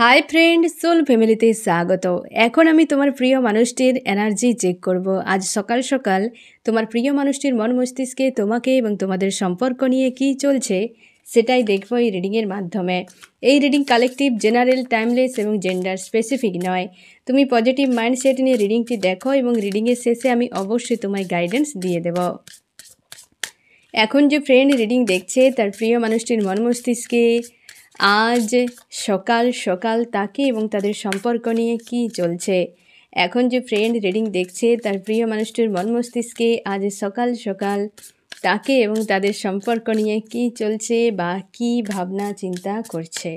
Hi friend soul ফ্যামিলিতে স্বাগত এখন আমি তোমার প্রিয় মানুষটির এনার্জি চেক করব আজ সকাল সকাল তোমার প্রিয় মানুষটির মন মস্তিষ্কে তোমাকে এবং তোমাদের সম্পর্ক নিয়ে কি চলছে সেটাই দেখবো এই রিডিংয়ের মাধ্যমে এই রিডিং কালেকটিভ জেনারেল টাইমলেস এবং জেন্ডার স্পেসিফিক নয় তুমি পজিটিভ মাইন্ডসেট নিয়ে রিডিংটি দেখো এবং রিডিংয়ের শেষে আমি অবশ্যই তোমায় গাইডেন্স দিয়ে দেব এখন যে ফ্রেন্ড রিডিং দেখছে তার প্রিয় মানুষটির মন মস্তিষ্কে আজ সকাল সকাল তাকে এবং তাদের সম্পর্ক নিয়ে কি চলছে এখন যে ফ্রেন্ড রিডিং দেখছে তার প্রিয় মানুষটির মন মস্তিষ্কে আজ সকাল সকাল তাকে এবং তাদের সম্পর্ক নিয়ে কি চলছে বা কি ভাবনা চিন্তা করছে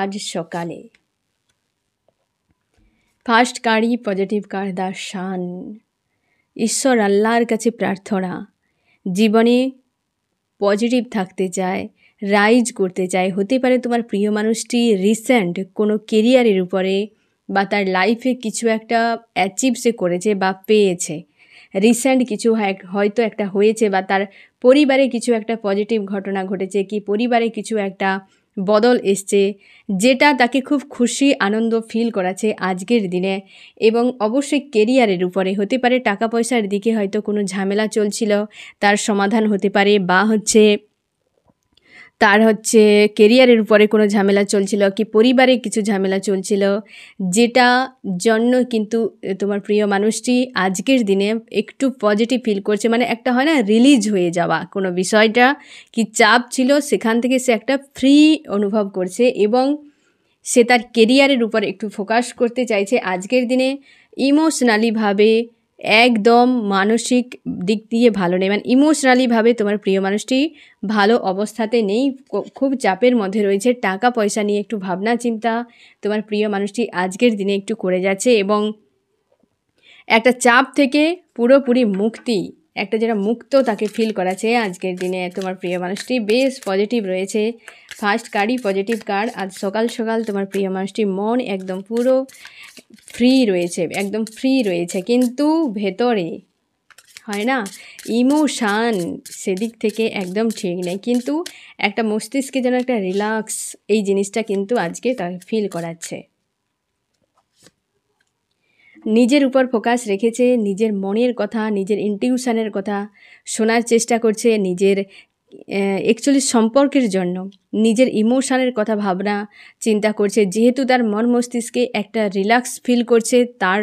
আজ সকালে ফার্স্ট কার্ডই পজিটিভ কার্ড দা শান ঈশ্বর আল্লাহর কাছে প্রার্থনা জীবনে পজিটিভ থাকতে চায় রাইজ করতে চায় হতে পারে তোমার প্রিয় মানুষটি রিসেন্ট কোনো কেরিয়ারের উপরে বা তার লাইফে কিছু একটা অ্যাচিভ সে করেছে বা পেয়েছে রিসেন্ট কিছু হয়তো একটা হয়েছে বা তার পরিবারে কিছু একটা পজিটিভ ঘটনা ঘটেছে কি পরিবারে কিছু একটা বদল এসছে যেটা তাকে খুব খুশি আনন্দ ফিল করাছে আজকের দিনে এবং অবশ্যই কেরিয়ারের উপরে হতে পারে টাকা পয়সার দিকে হয়তো কোনো ঝামেলা চলছিল তার সমাধান হতে পারে বা হচ্ছে তার হচ্ছে কেরিয়ারের উপরে কোনো ঝামেলা চলছিল কি পরিবারে কিছু ঝামেলা চলছিল যেটা জন্য কিন্তু তোমার প্রিয় মানুষটি আজকের দিনে একটু পজিটিভ ফিল করছে মানে একটা হয় না রিলিজ হয়ে যাওয়া কোনো বিষয়টা কি চাপ ছিল সেখান থেকে সে একটা ফ্রি অনুভব করছে এবং সে তার কেরিয়ারের উপর একটু ফোকাস করতে চাইছে আজকের দিনে ইমোশনালিভাবে একদম মানসিক দিক দিয়ে ভালো নেই মানে ইমোশনালিভাবে তোমার প্রিয় মানুষটি ভালো অবস্থাতে নেই খুব চাপের মধ্যে রয়েছে টাকা পয়সা নিয়ে একটু ভাবনা চিন্তা তোমার প্রিয় মানুষটি আজকের দিনে একটু করে যাচ্ছে এবং একটা চাপ থেকে পুরোপুরি মুক্তি একটা যেটা মুক্ত তাকে ফিল করাছে আজকের দিনে তোমার প্রিয় মানুষটি বেশ পজিটিভ রয়েছে ফার্স্ট কার্ডই পজিটিভ কার্ড আজ সকাল সকাল তোমার প্রিয় মানুষটির মন একদম পুরো ফ্রি রয়েছে একদম ফ্রি রয়েছে কিন্তু ভেতরে হয় না ইমোশান সেদিক থেকে একদম ঠিক নেই কিন্তু একটা মস্তিষ্কে যেন একটা রিল্যাক্স এই জিনিসটা কিন্তু আজকে তাকে ফিল করাচ্ছে নিজের উপর ফোকাস রেখেছে নিজের মনের কথা নিজের ইনটিউশনের কথা শোনার চেষ্টা করছে নিজের অ্যাকচুয়ালি সম্পর্কের জন্য নিজের ইমোশনের কথা ভাবনা চিন্তা করছে যেহেতু তার মন মস্তিষ্কে একটা রিল্যাক্স ফিল করছে তার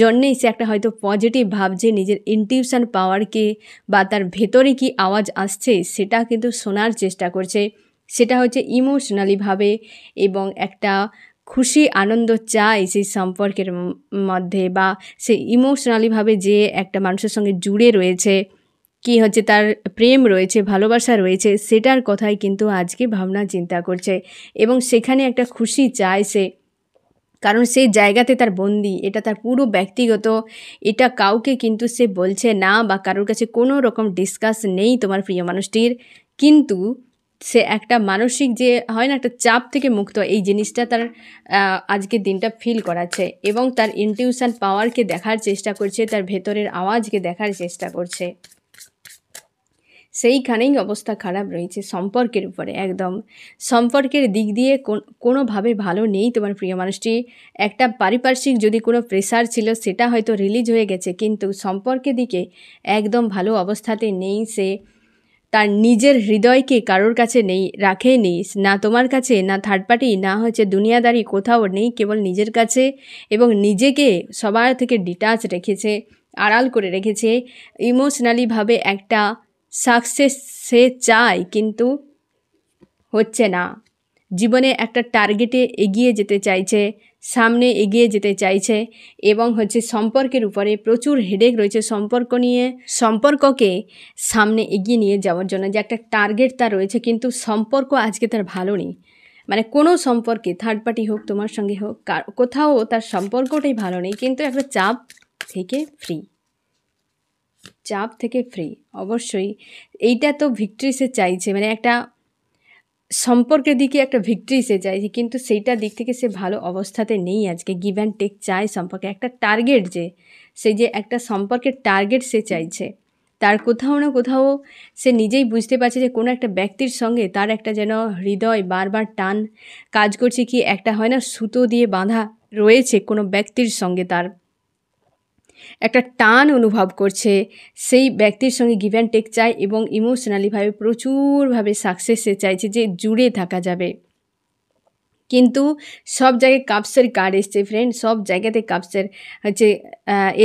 জন্যেই সে একটা হয়তো পজিটিভ ভাবছে নিজের ইনটিউশন পাওয়ারকে বা তার ভেতরে কি আওয়াজ আসছে সেটা কিন্তু শোনার চেষ্টা করছে সেটা হচ্ছে ইমোশনালিভাবে এবং একটা খুশি আনন্দ চাই সেই সম্পর্কের মধ্যে বা সে ইমোশনালিভাবে যে একটা মানুষের সঙ্গে জুড়ে রয়েছে কি হচ্ছে তার প্রেম রয়েছে ভালোবাসা রয়েছে সেটার কথাই কিন্তু আজকে ভাবনা চিন্তা করছে এবং সেখানে একটা খুশি চায় সে কারণ সেই জায়গাতে তার বন্দি এটা তার পুরো ব্যক্তিগত এটা কাউকে কিন্তু সে বলছে না বা কারোর কাছে কোনো রকম ডিসকাস নেই তোমার প্রিয় মানুষটির কিন্তু সে একটা মানসিক যে হয় না একটা চাপ থেকে মুক্ত এই জিনিসটা তার আজকের দিনটা ফিল করাচ্ছে এবং তার ইনটিউশন পাওয়ারকে দেখার চেষ্টা করছে তার ভেতরের আওয়াজকে দেখার চেষ্টা করছে সেইখানেই অবস্থা খারাপ রয়েছে সম্পর্কের উপরে একদম সম্পর্কের দিক দিয়ে কোনোভাবে ভালো নেই তোমার প্রিয় মানুষটি একটা পারিপার্শ্বিক যদি কোনো প্রেশার ছিল সেটা হয়তো রিলিজ হয়ে গেছে কিন্তু সম্পর্কের দিকে একদম ভালো অবস্থাতে নেই সে তার নিজের হৃদয়কে কারোর কাছে নেই নেই না তোমার কাছে না থার্ড পার্টি না হচ্ছে দুনিয়াদারি কোথাও নেই কেবল নিজের কাছে এবং নিজেকে সবার থেকে ডিটাচ রেখেছে আড়াল করে রেখেছে ইমোশনালিভাবে একটা সাকসেস সে চায় কিন্তু হচ্ছে না জীবনে একটা টার্গেটে এগিয়ে যেতে চাইছে সামনে এগিয়ে যেতে চাইছে এবং হচ্ছে সম্পর্কের উপরে প্রচুর হেডেক রয়েছে সম্পর্ক নিয়ে সম্পর্ককে সামনে এগিয়ে নিয়ে যাওয়ার জন্য যে একটা টার্গেট তার রয়েছে কিন্তু সম্পর্ক আজকে তার ভালো নেই মানে কোনো সম্পর্কে থার্ড পার্টি হোক তোমার সঙ্গে হোক কোথাও তার সম্পর্কটাই ভালো নেই কিন্তু একটা চাপ থেকে ফ্রি চাপ থেকে ফ্রি অবশ্যই এইটা তো ভিক্টরি সে চাইছে মানে একটা সম্পর্কের দিকে একটা ভিক্টরি সে চাইছে কিন্তু সেইটা দিক থেকে সে ভালো অবস্থাতে নেই আজকে গিভ অ্যান্ড টেক চায় সম্পর্কে একটা টার্গেট যে সে যে একটা সম্পর্কের টার্গেট সে চাইছে তার কোথাও না কোথাও সে নিজেই বুঝতে পারছে যে কোনো একটা ব্যক্তির সঙ্গে তার একটা যেন হৃদয় বারবার টান কাজ করছে কি একটা হয় না সুতো দিয়ে বাঁধা রয়েছে কোনো ব্যক্তির সঙ্গে তার একটা টান অনুভব করছে সেই ব্যক্তির সঙ্গে গিভ অ্যান্ড টেক চায় এবং ইমোশনালিভাবে প্রচুরভাবে সাকসেসে চাইছে যে জুড়ে থাকা যাবে কিন্তু সব জায়গায় কাপসের কার্ড এসছে ফ্রেন্ড সব জায়গাতে কাপসের হচ্ছে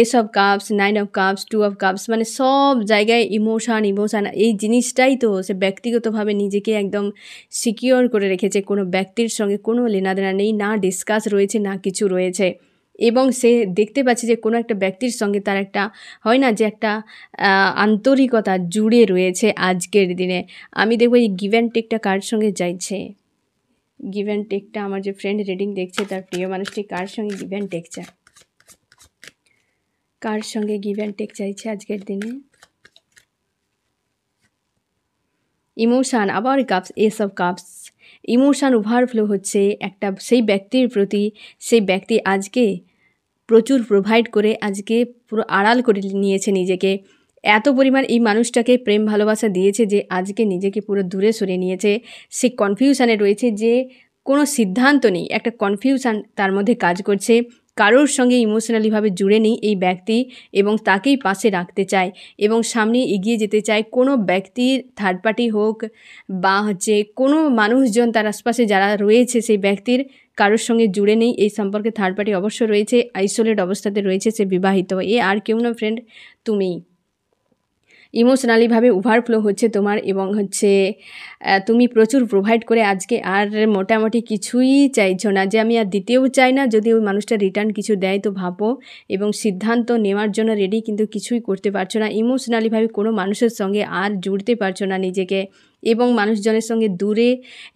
ace of cups nine of cups two of cups মানে সব জায়গায় ইমোশান ইমোশান এই জিনিসটাই তো সে ব্যক্তিগতভাবে নিজেকে একদম সিকিওর করে রেখেছে কোনো ব্যক্তির সঙ্গে কোনো লেনাদেনা নেই না ডিসকাস রয়েছে না কিছু রয়েছে এবং সে দেখতে পাচ্ছে যে কোনো একটা ব্যক্তির সঙ্গে তার একটা হয় না যে একটা আন্তরিকতা জুড়ে রয়েছে আজকের দিনে আমি দেখব এই গিভেন টেকটা কার সঙ্গে যাইছে গিভেন টেকটা আমার যে ফ্রেন্ড রিডিং দেখছে তার প্রিয় মানুষটি কার সঙ্গে গিভেন টেক চায় কার সঙ্গে গিভেন টেক চাইছে আজকের দিনে ইমোশান আবার কাপস এসব কাপস ইমোশান ওভারফ্লো হচ্ছে একটা সেই ব্যক্তির প্রতি সেই ব্যক্তি আজকে প্রচুর প্রোভাইড করে আজকে পুরো আড়াল করে নিয়েছে নিজেকে এত পরিমাণ এই মানুষটাকে প্রেম ভালোবাসা দিয়েছে যে আজকে নিজেকে পুরো দূরে সরে নিয়েছে সে কনফিউশানে রয়েছে যে কোনো সিদ্ধান্ত নেই একটা কনফিউশান তার মধ্যে কাজ করছে কারোর সঙ্গে ইমোশনালিভাবে জুড়ে নেই এই ব্যক্তি এবং তাকেই পাশে রাখতে চায় এবং সামনে এগিয়ে যেতে চায় কোনো ব্যক্তির থার্ড পার্টি হোক বা হচ্ছে কোনো মানুষজন তার আশপাশে যারা রয়েছে সেই ব্যক্তির কারোর সঙ্গে জুড়ে নেই এই সম্পর্কে থার্ড পার্টি অবশ্য রয়েছে আইসোলেট অবস্থাতে রয়েছে সে বিবাহিত এ আর কেউ না ফ্রেন্ড তুমিই ইমোশনালিভাবে ওভারফ্লো হচ্ছে তোমার এবং হচ্ছে তুমি প্রচুর প্রোভাইড করে আজকে আর মোটামুটি কিছুই চাইছো না যে আমি আর দিতেও চাই না যদি ওই মানুষটা রিটার্ন কিছু দেয় তো ভাবো এবং সিদ্ধান্ত নেওয়ার জন্য রেডি কিন্তু কিছুই করতে পারছো না ইমোশনালিভাবে কোনো মানুষের সঙ্গে আর জুড়তে পারছো না নিজেকে এবং মানুষজনের সঙ্গে দূরে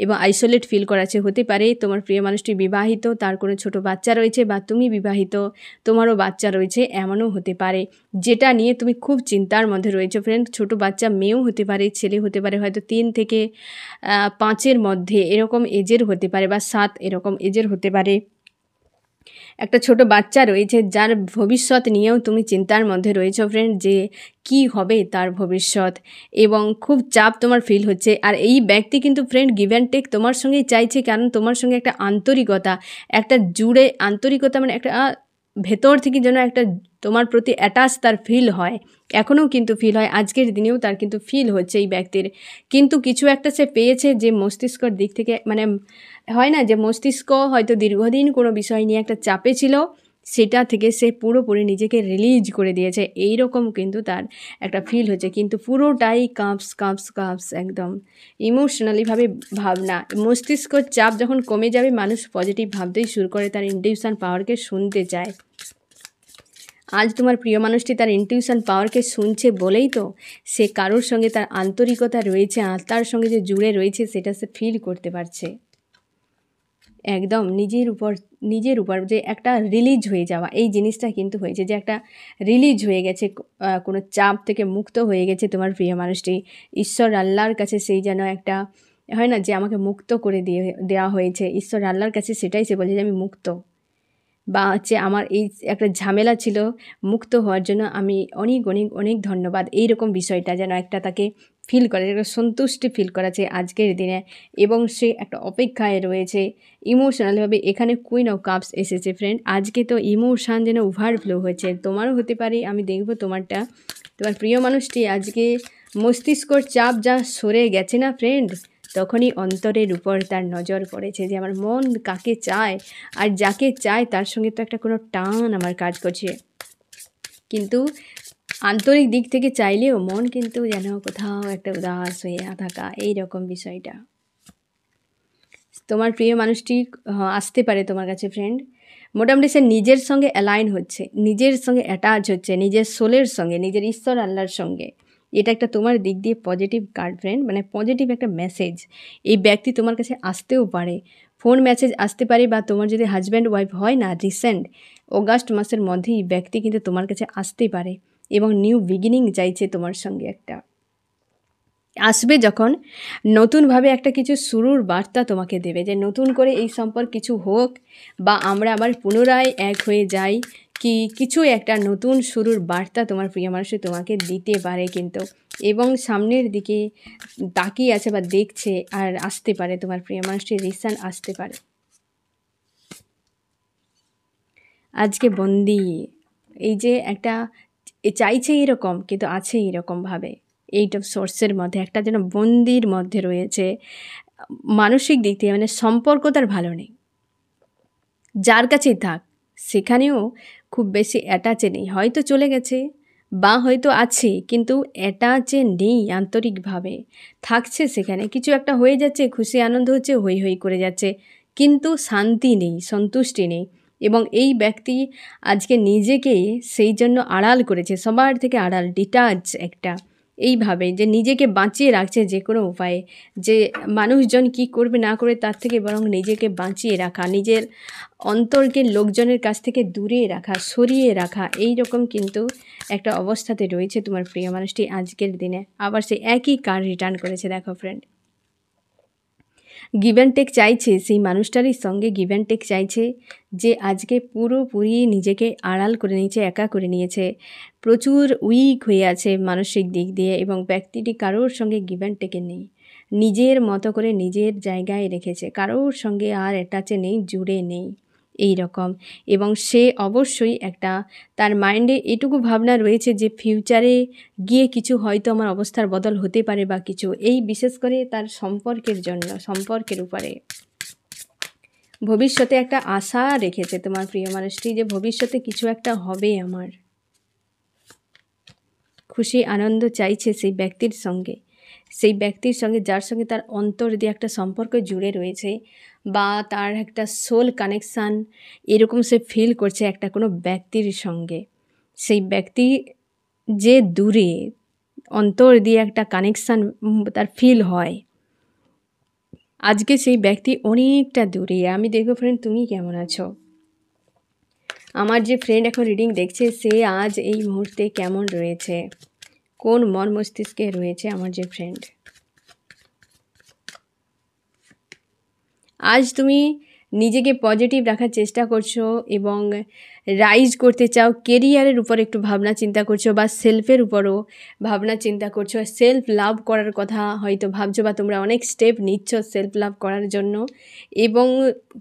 এবং আইসোলেট ফিল করাচ্ছে হতে পারে তোমার প্রিয় মানুষটি বিবাহিত তার কোনো ছোট বাচ্চা রয়েছে বা তুমি বিবাহিত তোমারও বাচ্চা রয়েছে এমনও হতে পারে যেটা নিয়ে তুমি খুব চিন্তার মধ্যে রয়েছে ফ্রেন্ড ছোট বাচ্চা মেয়েও হতে পারে ছেলে হতে পারে হয়তো তিন থেকে পাঁচের মধ্যে এরকম এজের হতে পারে বা সাত এরকম এজের হতে পারে একটা ছোট বাচ্চা রয়েছে যার ভবিষ্যৎ নিয়েও তুমি চিন্তার মধ্যে রয়েছো ফ্রেন্ড যে কি হবে তার ভবিষ্যৎ এবং খুব চাপ তোমার ফিল হচ্ছে আর এই ব্যক্তি কিন্তু ফ্রেন্ড গিভ অ্যান্ড টেক তোমার সঙ্গেই চাইছে কারণ তোমার সঙ্গে একটা আন্তরিকতা একটা জুড়ে আন্তরিকতা মানে একটা ভেতর থেকে যেন একটা তোমার প্রতি অ্যাটাচ তার ফিল হয় এখনও কিন্তু ফিল হয় আজকের দিনেও তার কিন্তু ফিল হচ্ছে এই ব্যক্তির কিন্তু কিছু একটা সে পেয়েছে যে মস্তিষ্কর দিক থেকে মানে হয় না যে মস্তিষ্ক হয়তো দীর্ঘদিন কোনো বিষয় নিয়ে একটা চাপে ছিল সেটা থেকে সে পুরোপুরি নিজেকে রিলিজ করে দিয়েছে এই রকম কিন্তু তার একটা ফিল হচ্ছে কিন্তু পুরোটাই কাঁপস কাঁপস কাঁপস একদম ইমোশনালিভাবে ভাবনা মস্তিষ্কর চাপ যখন কমে যাবে মানুষ পজিটিভ ভাবতেই শুরু করে তার ইন্ডিউশন পাওয়ারকে শুনতে চায় আজ তোমার প্রিয় মানুষটি তার ইনটিউশন পাওয়ারকে শুনছে বলেই তো সে কারোর সঙ্গে তার আন্তরিকতা রয়েছে আত্মার সঙ্গে যে জুড়ে রয়েছে সেটা সে ফিল করতে পারছে একদম নিজের উপর নিজের উপর যে একটা রিলিজ হয়ে যাওয়া এই জিনিসটা কিন্তু হয়েছে যে একটা রিলিজ হয়ে গেছে কোনো চাপ থেকে মুক্ত হয়ে গেছে তোমার প্রিয় মানুষটি ঈশ্বর আল্লাহর কাছে সেই যেন একটা হয় না যে আমাকে মুক্ত করে দিয়ে দেওয়া হয়েছে ঈশ্বর আল্লাহর কাছে সেটাই সে বলছে যে আমি মুক্ত বা হচ্ছে আমার এই একটা ঝামেলা ছিল মুক্ত হওয়ার জন্য আমি অনেক অনেক অনেক ধন্যবাদ এই রকম বিষয়টা যেন একটা তাকে ফিল করে একটা সন্তুষ্টি ফিল করাছে আজকের দিনে এবং সে একটা অপেক্ষায় রয়েছে ইমোশনালভাবে এখানে কুইন অফ কাপস এসেছে ফ্রেন্ড আজকে তো ইমোশান যেন ওভারফ্লো হয়েছে তোমারও হতে পারে আমি দেখব তোমারটা তোমার প্রিয় মানুষটি আজকে মস্তিষ্কর চাপ যা সরে গেছে না ফ্রেন্ড তখনই অন্তরের উপর তার নজর পড়েছে যে আমার মন কাকে চায় আর যাকে চায় তার সঙ্গে তো একটা কোনো টান আমার কাজ করছে কিন্তু আন্তরিক দিক থেকে চাইলেও মন কিন্তু যেন কোথাও একটা উদাস হয়ে থাকা এই রকম বিষয়টা তোমার প্রিয় মানুষটি হ্যাঁ, আসতে পারে তোমার কাছে ফ্রেন্ড মোটামুটি সে নিজের সঙ্গে অ্যালাইন হচ্ছে নিজের সঙ্গে অ্যাটাচ হচ্ছে নিজের সোলের সঙ্গে নিজের ঈশ্বর আল্লাহর সঙ্গে এটা একটা তোমার দিক দিয়ে পজিটিভ গার্লফ্রেন্ড মানে পজিটিভ একটা মেসেজ এই ব্যক্তি তোমার কাছে আসতেও পারে ফোন মেসেজ আসতে পারে বা তোমার যদি হাজব্যান্ড ওয়াইফ হয় না রিসেন্ট অগাস্ট মাসের মধ্যেই ব্যক্তি কিন্তু তোমার কাছে আসতে পারে এবং নিউ বিগিনিং চাইছে তোমার সঙ্গে একটা আসবে যখন নতুনভাবে একটা কিছু শুরুর বার্তা তোমাকে দেবে যে নতুন করে এই সম্পর্ক কিছু হোক বা আমরা আবার পুনরায় এক হয়ে যাই কি কিছু একটা নতুন শুরুর বার্তা তোমার প্রিয় মানুষ তোমাকে দিতে পারে কিন্তু এবং সামনের দিকে তাকিয়ে আছে বা দেখছে আর আসতে পারে তোমার প্রিয় মানুষটির রিসান আসতে পারে আজকে বন্দি এই যে একটা চাইছে এরকম কিন্তু আছে এরকমভাবে এইটা সোর্সের মধ্যে একটা যেন বন্দির মধ্যে রয়েছে মানসিক দিক থেকে মানে সম্পর্ক তার ভালো নেই যার কাছেই থাক সেখানেও খুব বেশি অ্যাটাচে নেই হয়তো চলে গেছে বা হয়তো আছে কিন্তু অ্যাটাচে নেই আন্তরিকভাবে থাকছে সেখানে কিছু একটা হয়ে যাচ্ছে খুশি আনন্দ হচ্ছে হই হই করে যাচ্ছে কিন্তু শান্তি নেই সন্তুষ্টি নেই এবং এই ব্যক্তি আজকে নিজেকে সেই জন্য আড়াল করেছে সবার থেকে আড়াল ডিটাচ একটা এইভাবে যে নিজেকে বাঁচিয়ে রাখছে যে কোনো উপায়ে যে মানুষজন কি করবে না করে তার থেকে বরং নিজেকে বাঁচিয়ে রাখা নিজের অন্তরকে লোকজনের কাছ থেকে দূরে রাখা সরিয়ে রাখা এই রকম কিন্তু একটা অবস্থাতে রয়েছে তোমার প্রিয় মানুষটি আজকের দিনে আবার সে একই কার রিটার্ন করেছে দেখো ফ্রেন্ড গিভ অ্যান্ড টেক চাইছে সেই মানুষটারই সঙ্গে গিভ অ্যান্ড টেক চাইছে যে আজকে পুরোপুরি নিজেকে আড়াল করে নিয়েছে একা করে নিয়েছে প্রচুর উইক হয়ে আছে মানসিক দিক দিয়ে এবং ব্যক্তিটি কারোর সঙ্গে গিভ অ্যান্ড টেকে নেই নিজের মতো করে নিজের জায়গায় রেখেছে কারোর সঙ্গে আর অ্যাটাচে নেই জুড়ে নেই এই রকম এবং সে অবশ্যই একটা তার মাইন্ডে এটুকু ভাবনা রয়েছে যে ফিউচারে গিয়ে কিছু হয়তো আমার অবস্থার বদল হতে পারে বা কিছু এই বিশেষ করে তার সম্পর্কের জন্য সম্পর্কের উপরে ভবিষ্যতে একটা আশা রেখেছে তোমার প্রিয় মানুষটি যে ভবিষ্যতে কিছু একটা হবে আমার খুশি আনন্দ চাইছে সেই ব্যক্তির সঙ্গে সেই ব্যক্তির সঙ্গে যার সঙ্গে তার অন্তর দিয়ে একটা সম্পর্ক জুড়ে রয়েছে বা তার একটা সোল কানেকশান এরকম সে ফিল করছে একটা কোনো ব্যক্তির সঙ্গে সেই ব্যক্তি যে দূরে অন্তর দিয়ে একটা কানেকশান তার ফিল হয় আজকে সেই ব্যক্তি অনেকটা দূরে আমি দেখবো ফ্রেন্ড তুমি কেমন আছো আমার যে ফ্রেন্ড এখন রিডিং দেখছে সে আজ এই মুহূর্তে কেমন রয়েছে কোন মন মস্তিষ্কে রয়েছে আমার যে ফ্রেন্ড আজ তুমি নিজেকে পজিটিভ রাখার চেষ্টা করছো এবং রাইজ করতে চাও কেরিয়ারের উপর একটু ভাবনা চিন্তা করছো বা সেলফের উপরও ভাবনা চিন্তা করছো সেলফ লাভ করার কথা হয়তো ভাবছো বা তোমরা অনেক স্টেপ নিচ্ছ সেলফ লাভ করার জন্য এবং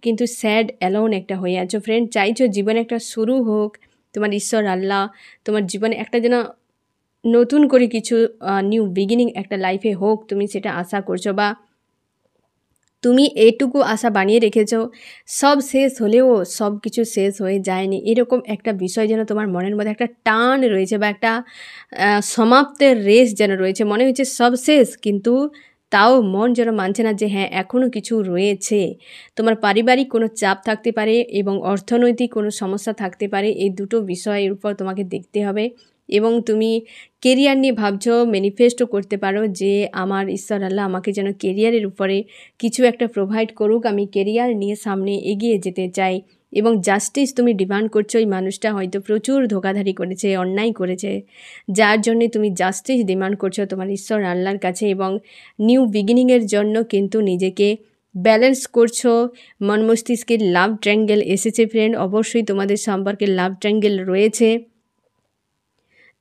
কিন্তু স্যাড অ্যালোন একটা হয়ে আছো ফ্রেন্ড চাইছো জীবনে একটা শুরু হোক তোমার ঈশ্বর আল্লাহ তোমার জীবনে একটা যেন নতুন করে কিছু নিউ বিগিনিং একটা লাইফে হোক তুমি সেটা আশা করছো বা তুমি এটুকু আশা বানিয়ে রেখেছ সব শেষ হলেও সব কিছু শেষ হয়ে যায়নি এরকম একটা বিষয় যেন তোমার মনের মধ্যে একটা টান রয়েছে বা একটা সমাপ্তের রেস যেন রয়েছে মনে হচ্ছে সব শেষ কিন্তু তাও মন যেন মানছে না যে হ্যাঁ এখনও কিছু রয়েছে তোমার পারিবারিক কোনো চাপ থাকতে পারে এবং অর্থনৈতিক কোনো সমস্যা থাকতে পারে এই দুটো বিষয়ের উপর তোমাকে দেখতে হবে এবং তুমি কেরিয়ার নিয়ে ভাবছো ম্যানিফেস্টও করতে পারো যে আমার ঈশ্বর আল্লাহ আমাকে যেন কেরিয়ারের উপরে কিছু একটা প্রোভাইড করুক আমি কেরিয়ার নিয়ে সামনে এগিয়ে যেতে চাই এবং জাস্টিস তুমি ডিমান্ড করছো ওই মানুষটা হয়তো প্রচুর ধোকাধারি করেছে অন্যায় করেছে যার জন্য তুমি জাস্টিস ডিমান্ড করছো তোমার ঈশ্বর আল্লাহর কাছে এবং নিউ বিগিনিংয়ের জন্য কিন্তু নিজেকে ব্যালেন্স করছো মন মস্তিষ্কের লাভ ট্র্যাঙ্গেল এসেছে ফ্রেন্ড অবশ্যই তোমাদের সম্পর্কে লাভ ট্র্যাঙ্গেল রয়েছে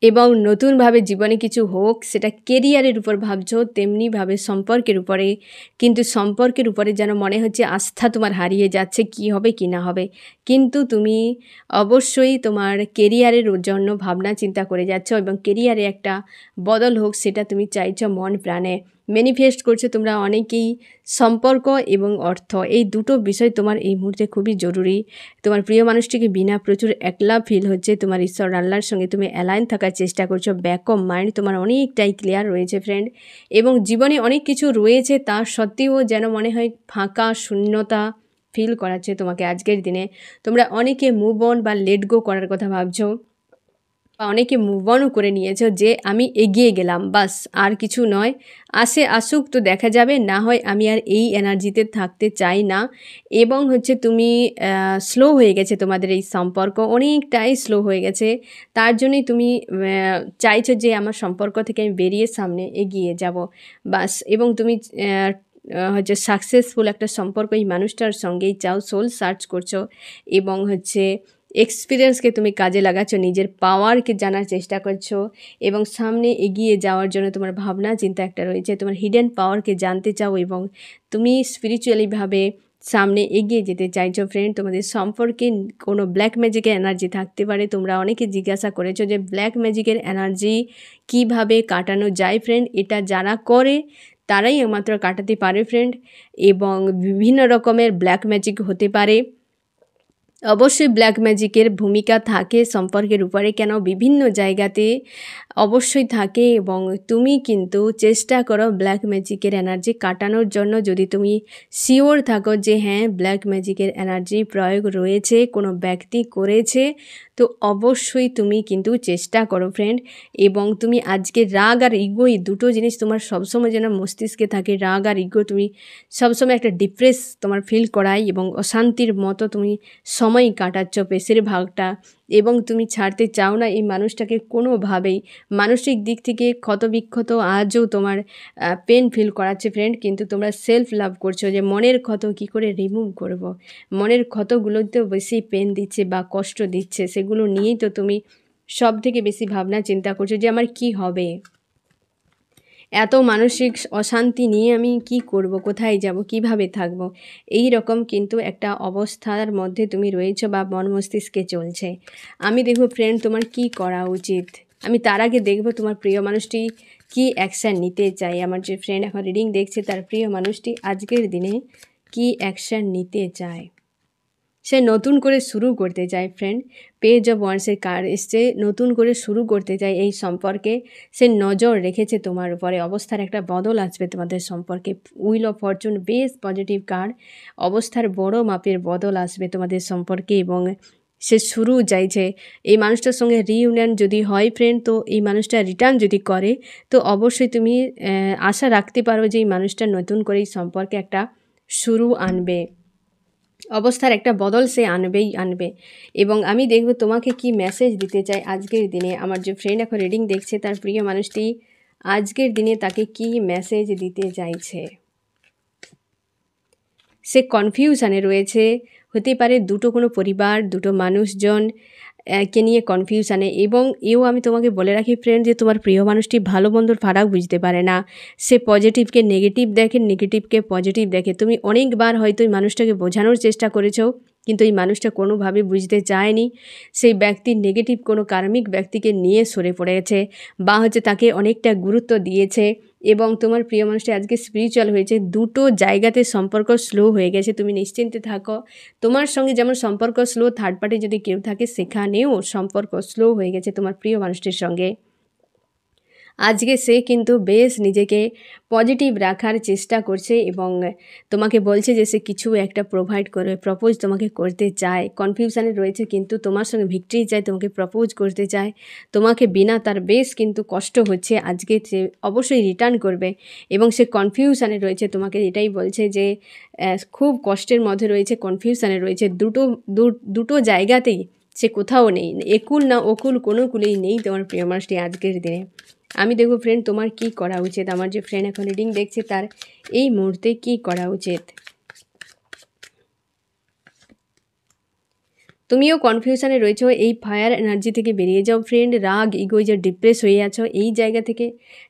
এবং নতুনভাবে জীবনে কিছু হোক সেটা কেরিয়ারের উপর ভাবছো তেমনিভাবে সম্পর্কের উপরে কিন্তু সম্পর্কের উপরে যেন মনে হচ্ছে আস্থা তোমার হারিয়ে যাচ্ছে কি হবে কি না হবে কিন্তু তুমি অবশ্যই তোমার কেরিয়ারের জন্য ভাবনা চিন্তা করে যাচ্ছ এবং কেরিয়ারে একটা বদল হোক সেটা তুমি চাইছো মন প্রাণে ম্যানিফেস্ট করছে তোমরা অনেকেই সম্পর্ক এবং অর্থ এই দুটো বিষয় তোমার এই মুহূর্তে খুবই জরুরি তোমার প্রিয় মানুষটিকে বিনা প্রচুর একলা ফিল হচ্ছে তোমার ঈশ্বর আল্লাহর সঙ্গে তুমি অ্যালাইন থাকার চেষ্টা করছো ব্যাক অফ মাইন্ড তোমার অনেকটাই ক্লিয়ার রয়েছে ফ্রেন্ড এবং জীবনে অনেক কিছু রয়েছে তা সত্ত্বেও যেন মনে হয় ফাঁকা শূন্যতা ফিল করাচ্ছে তোমাকে আজকের দিনে তোমরা অনেকে মুভ অন বা লেট গো করার কথা ভাবছো বা অনেকে মুভ অনও করে নিয়েছে যে আমি এগিয়ে গেলাম বাস আর কিছু নয় আসে আসুক তো দেখা যাবে না হয় আমি আর এই এনার্জিতে থাকতে চাই না এবং হচ্ছে তুমি স্লো হয়ে গেছে তোমাদের এই সম্পর্ক অনেকটাই স্লো হয়ে গেছে তার জন্যই তুমি চাইছো যে আমার সম্পর্ক থেকে আমি বেরিয়ে সামনে এগিয়ে যাব বাস এবং তুমি হচ্ছে সাকসেসফুল একটা সম্পর্ক এই মানুষটার সঙ্গেই চাও সোল সার্চ করছো এবং হচ্ছে এক্সপিরিয়েন্সকে তুমি কাজে লাগাচ্ছ নিজের পাওয়ারকে জানার চেষ্টা করছো এবং সামনে এগিয়ে যাওয়ার জন্য তোমার ভাবনা চিন্তা একটা রয়েছে তোমার হিডেন পাওয়ারকে জানতে চাও এবং তুমি স্পিরিচুয়ালিভাবে সামনে এগিয়ে যেতে চাইছো ফ্রেন্ড তোমাদের সম্পর্কে কোনো ব্ল্যাক ম্যাজিকের এনার্জি থাকতে পারে তোমরা অনেকে জিজ্ঞাসা করেছো যে ব্ল্যাক ম্যাজিকের এনার্জি কিভাবে কাটানো যায় ফ্রেন্ড এটা যারা করে তারাই একমাত্র কাটাতে পারে ফ্রেন্ড এবং বিভিন্ন রকমের ব্ল্যাক ম্যাজিক হতে পারে অবশ্যই ব্ল্যাক ম্যাজিকের ভূমিকা থাকে সম্পর্কের উপরে কেন বিভিন্ন জায়গাতে অবশ্যই থাকে এবং তুমি কিন্তু চেষ্টা করো ব্ল্যাক ম্যাজিকের এনার্জি কাটানোর জন্য যদি তুমি শিওর থাকো যে হ্যাঁ ব্ল্যাক ম্যাজিকের এনার্জি প্রয়োগ রয়েছে কোনো ব্যক্তি করেছে তো অবশ্যই তুমি কিন্তু চেষ্টা করো ফ্রেন্ড এবং তুমি আজকে রাগ আর ইগো এই দুটো জিনিস তোমার সবসময় যেন মস্তিষ্কে থাকে রাগ আর ইগো তুমি সবসময় একটা ডিপ্রেস তোমার ফিল করাই এবং অশান্তির মতো তুমি সম সময়ই কাটাচ্ছ বেশিরভাগটা এবং তুমি ছাড়তে চাও না এই মানুষটাকে কোনোভাবেই মানসিক দিক থেকে ক্ষতবিক্ষত আজও তোমার পেন ফিল করাচ্ছে ফ্রেন্ড কিন্তু তোমরা সেলফ লাভ করছো যে মনের ক্ষত কি করে রিমুভ করব। মনের ক্ষতগুলোতেও বেশি পেন দিচ্ছে বা কষ্ট দিচ্ছে সেগুলো নিয়েই তো তুমি সব থেকে বেশি ভাবনা চিন্তা করছো যে আমার কি হবে এত মানসিক অশান্তি নিয়ে আমি কি করব কোথায় যাব কিভাবে থাকব এই রকম কিন্তু একটা অবস্থার মধ্যে তুমি রয়েছো বা মন মস্তিষ্কে চলছে আমি দেখব ফ্রেন্ড তোমার কি করা উচিত আমি তার আগে দেখব তোমার প্রিয় মানুষটি কি অ্যাকশান নিতে চায় আমার যে ফ্রেন্ড এখন রিডিং দেখছে তার প্রিয় মানুষটি আজকের দিনে কি অ্যাকশান নিতে চায় সে নতুন করে শুরু করতে চায় ফ্রেন্ড পেজ অব ওয়ান্সের কার সে নতুন করে শুরু করতে চায় এই সম্পর্কে সে নজর রেখেছে তোমার উপরে অবস্থার একটা বদল আসবে তোমাদের সম্পর্কে উইল অফ ফরচুন বেশ পজিটিভ কার অবস্থার বড় মাপের বদল আসবে তোমাদের সম্পর্কে এবং সে শুরু চাইছে এই মানুষটার সঙ্গে রিইউনিয়ন যদি হয় ফ্রেন্ড তো এই মানুষটা রিটার্ন যদি করে তো অবশ্যই তুমি আশা রাখতে পারো যে এই মানুষটা নতুন করে এই সম্পর্কে একটা শুরু আনবে অবস্থার একটা বদল সে আনবেই আনবে এবং আমি দেখব তোমাকে কি মেসেজ দিতে চাই আজকের দিনে আমার যে ফ্রেন্ড এখন রিডিং দেখছে তার প্রিয় মানুষটি আজকের দিনে তাকে কি মেসেজ দিতে চাইছে সে কনফিউশানে রয়েছে হতে পারে দুটো কোনো পরিবার দুটো মানুষজন কে নিয়ে কনফিউশানে এবং এও আমি তোমাকে বলে রাখি ফ্রেন্ড যে তোমার প্রিয় মানুষটি ভালো বন্ধুর ফারাক বুঝতে পারে না সে পজিটিভকে নেগেটিভ দেখে নেগেটিভকে পজিটিভ দেখে তুমি অনেকবার হয়তো ওই মানুষটাকে বোঝানোর চেষ্টা করেছো কিন্তু এই মানুষটা কোনোভাবে বুঝতে চায়নি সেই ব্যক্তি নেগেটিভ কোনো কার্মিক ব্যক্তিকে নিয়ে সরে পড়েছে বা হচ্ছে তাকে অনেকটা গুরুত্ব দিয়েছে এবং তোমার প্রিয় মানুষটি আজকে স্পিরিচুয়াল হয়েছে দুটো জায়গাতে সম্পর্ক স্লো হয়ে গেছে তুমি নিশ্চিন্তে থাকো তোমার সঙ্গে যেমন সম্পর্ক স্লো থার্ড পার্টি যদি কেউ থাকে সেখানেও সম্পর্ক স্লো হয়ে গেছে তোমার প্রিয় মানুষটির সঙ্গে আজকে সে কিন্তু বেশ নিজেকে পজিটিভ রাখার চেষ্টা করছে এবং তোমাকে বলছে যে সে কিছু একটা প্রোভাইড করবে প্রপোজ তোমাকে করতে চায় কনফিউশানে রয়েছে কিন্তু তোমার সঙ্গে ভিক্টরি চায় তোমাকে প্রপোজ করতে চায় তোমাকে বিনা তার বেশ কিন্তু কষ্ট হচ্ছে আজকে সে অবশ্যই রিটার্ন করবে এবং সে কনফিউশানে রয়েছে তোমাকে এটাই বলছে যে খুব কষ্টের মধ্যে রয়েছে কনফিউশানে রয়েছে দুটো দুটো জায়গাতেই সে কোথাও নেই একুল না অকুল কোনো কুলেই নেই তোমার প্রিয় মানুষটি আজকের দিনে আমি দেখবো ফ্রেন্ড তোমার কি করা উচিত আমার যে ফ্রেন্ড এখন রিডিং দেখছে তার এই মুহূর্তে কি করা উচিত তুমিও কনফিউশানে রয়েছো এই ফায়ার এনার্জি থেকে বেরিয়ে যাও ফ্রেন্ড রাগ ইগো যে ডিপ্রেস হয়ে আছো এই জায়গা থেকে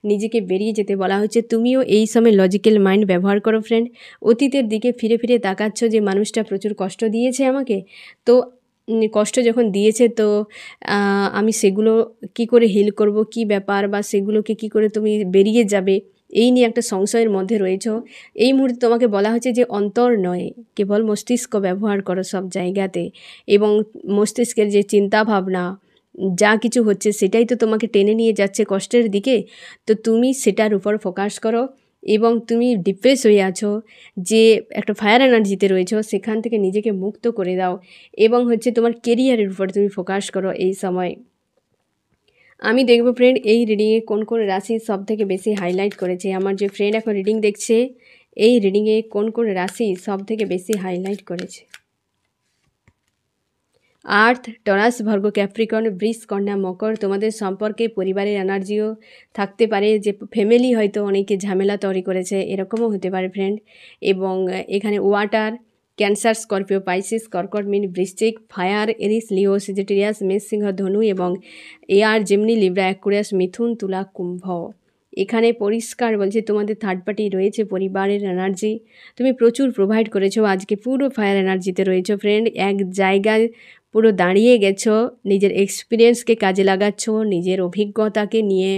নিজেকে বেরিয়ে যেতে বলা হচ্ছে তুমিও এই সময় লজিক্যাল মাইন্ড ব্যবহার করো ফ্রেন্ড অতীতের দিকে ফিরে ফিরে তাকাচ্ছ যে মানুষটা প্রচুর কষ্ট দিয়েছে আমাকে তো কষ্ট যখন দিয়েছে তো আমি সেগুলো কি করে হিল করব কি ব্যাপার বা সেগুলোকে কি করে তুমি বেরিয়ে যাবে এই নিয়ে একটা সংশয়ের মধ্যে রয়েছ এই মুহূর্তে তোমাকে বলা হচ্ছে যে অন্তর নয় কেবল মস্তিষ্ক ব্যবহার করো সব জায়গাতে এবং মস্তিষ্কের যে চিন্তা ভাবনা যা কিছু হচ্ছে সেটাই তো তোমাকে টেনে নিয়ে যাচ্ছে কষ্টের দিকে তো তুমি সেটার উপর ফোকাস করো এবং তুমি ডিপ্রেস হয়ে আছো যে একটা ফায়ার এনার্জিতে রয়েছো সেখান থেকে নিজেকে মুক্ত করে দাও এবং হচ্ছে তোমার কেরিয়ারের উপর তুমি ফোকাস করো এই সময় আমি দেখবো ফ্রেন্ড এই রিডিংয়ে কোন কোন রাশি সব থেকে বেশি হাইলাইট করেছে আমার যে ফ্রেন্ড এখন রিডিং দেখছে এই রিডিংয়ে কোন কোন রাশি সব থেকে বেশি হাইলাইট করেছে আর্থ টরাস ভর্গ ক্যাপ্রিকন ব্রিস কন্যা মকর তোমাদের সম্পর্কে পরিবারের এনার্জিও থাকতে পারে যে ফ্যামিলি হয়তো অনেকে ঝামেলা তৈরি করেছে এরকমও হতে পারে ফ্রেন্ড এবং এখানে ওয়াটার ক্যান্সার স্করপিও পাইসিস কর্কট মিন বৃশ্চিক ফায়ার এরিস লিও সিজিটেরিয়াস মেষ সিংহ ধনু এবং এয়ার জেমনি লিব্রা অ্যাকুরিয়াস মিথুন তুলা কুম্ভ এখানে পরিষ্কার বলছে তোমাদের থার্ড পার্টি রয়েছে পরিবারের এনার্জি তুমি প্রচুর প্রোভাইড করেছো আজকে পুরো ফায়ার এনার্জিতে রয়েছো ফ্রেন্ড এক জায়গায় পুরো দাঁড়িয়ে গেছো নিজের এক্সপিরিয়েন্সকে কাজে লাগাচ্ছ নিজের অভিজ্ঞতাকে নিয়ে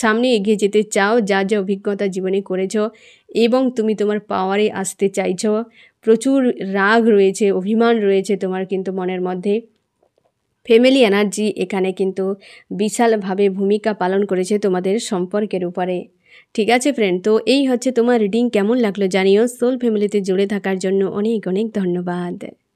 সামনে এগিয়ে যেতে চাও যা যা অভিজ্ঞতা জীবনে করেছো এবং তুমি তোমার পাওয়ারে আসতে চাইছো প্রচুর রাগ রয়েছে অভিমান রয়েছে তোমার কিন্তু মনের মধ্যে ফ্যামিলি এনার্জি এখানে কিন্তু বিশালভাবে ভূমিকা পালন করেছে তোমাদের সম্পর্কের উপরে ঠিক আছে ফ্রেন্ড তো এই হচ্ছে তোমার রিডিং কেমন লাগলো জানিও সোল ফ্যামিলিতে জুড়ে থাকার জন্য অনেক অনেক ধন্যবাদ